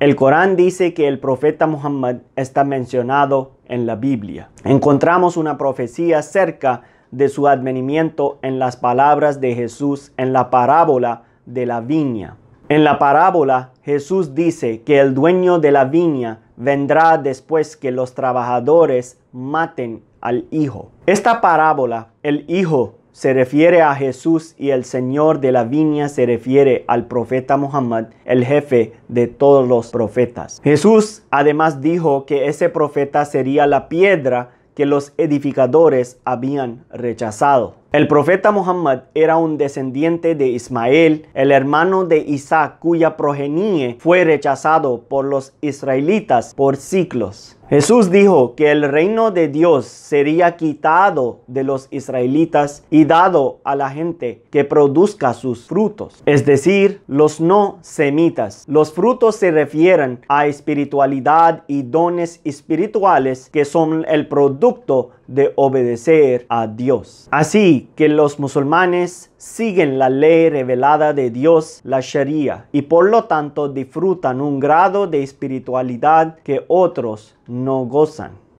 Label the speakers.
Speaker 1: El Corán dice que el profeta Muhammad está mencionado en la Biblia. Encontramos una profecía cerca de su advenimiento en las palabras de Jesús en la parábola de la viña. En la parábola, Jesús dice que el dueño de la viña vendrá después que los trabajadores maten al hijo. Esta parábola, el hijo se refiere a Jesús y el Señor de la viña se refiere al profeta Muhammad, el jefe de todos los profetas.
Speaker 2: Jesús
Speaker 1: además dijo que ese profeta sería la piedra que los edificadores habían rechazado. El profeta Muhammad era un descendiente de Ismael, el hermano de Isaac, cuya progenie fue rechazado por los israelitas por siglos. Jesús dijo que el reino de Dios sería quitado de los israelitas y dado a la gente que produzca sus frutos, es decir, los no semitas. Los frutos se refieren a espiritualidad y dones espirituales que son el producto de obedecer a Dios. Así, que los musulmanes siguen la ley revelada de Dios, la Sharia, y por lo tanto disfrutan un grado de espiritualidad que otros no gozan.